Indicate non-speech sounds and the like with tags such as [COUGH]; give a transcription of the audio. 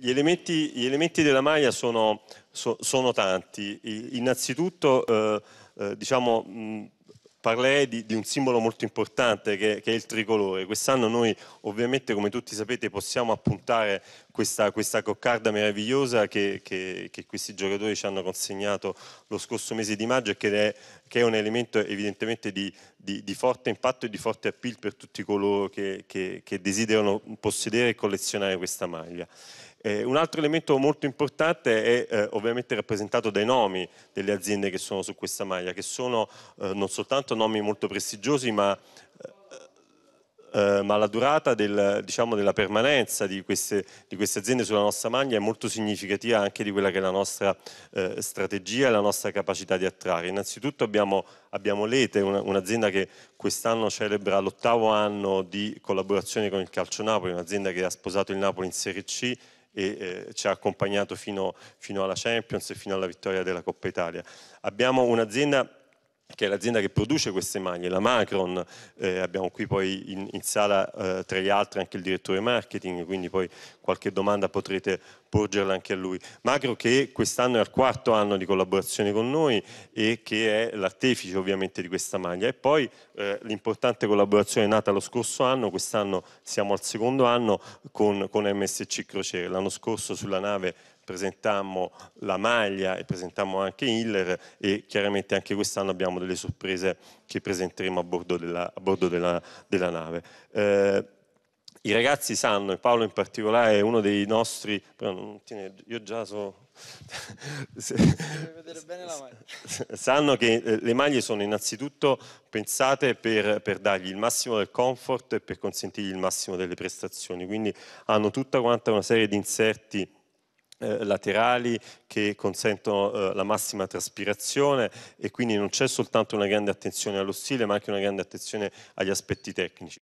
Gli elementi, gli elementi, della maglia sono, so, sono tanti. Innanzitutto, eh, eh, diciamo, parlerei di, di, un simbolo molto importante che, che è il tricolore. Quest'anno noi, ovviamente, come tutti sapete, possiamo appuntare questa, questa coccarda meravigliosa che, che, che, questi giocatori ci hanno consegnato lo scorso mese di maggio e che è, che è un elemento evidentemente di, di, di, forte impatto e di forte appeal per tutti coloro che desiderano possedere e collezionare questa maglia. Eh, un altro elemento molto importante è eh, ovviamente rappresentato dai nomi delle aziende che sono su questa maglia, che sono eh, non soltanto nomi molto prestigiosi, ma, eh, eh, ma la durata del, diciamo, della permanenza di queste, di queste, aziende sulla nostra maglia è molto significativa anche di quella che è la nostra eh, strategia e la nostra capacità di attrarre. Innanzitutto abbiamo, abbiamo Lete, una, un'azienda che quest'anno celebra l'ottavo anno di collaborazione con il Calcio Napoli, un'azienda che ha sposato il Napoli in Serie C e eh, ci ha accompagnato fino, fino alla Champions e fino alla vittoria della Coppa Italia. Abbiamo un'azienda che è l'azienda che produce queste maglie, la Macron, eh, abbiamo qui poi in, in sala eh, tra gli altri anche il direttore marketing, quindi poi qualche domanda potrete porgerla anche a lui. Macron che quest'anno è al quarto anno di collaborazione con noi e che è l'artefice ovviamente di questa maglia e poi eh, l'importante collaborazione è nata lo scorso anno, quest'anno siamo al secondo anno con, con MSC Crociere, l'anno scorso sulla nave presentammo la maglia e presentammo anche Hiller e chiaramente anche quest'anno abbiamo diciamo, delle sorprese che presenteremo a bordo della, a bordo della, della nave. Eh, i ragazzi sanno, e Paolo in particolare è uno dei nostri, tiene, io già so, [LAUGHS] [LAUGHS] sanno che eh, le maglie sono innanzitutto pensate per, per, dargli il massimo del comfort e per consentirgli il massimo delle prestazioni, quindi hanno tutta quanta una serie di inserti eh, laterali che consentono eh, la massima traspirazione e quindi non c'è soltanto una grande attenzione allo stile ma anche una grande attenzione agli aspetti tecnici.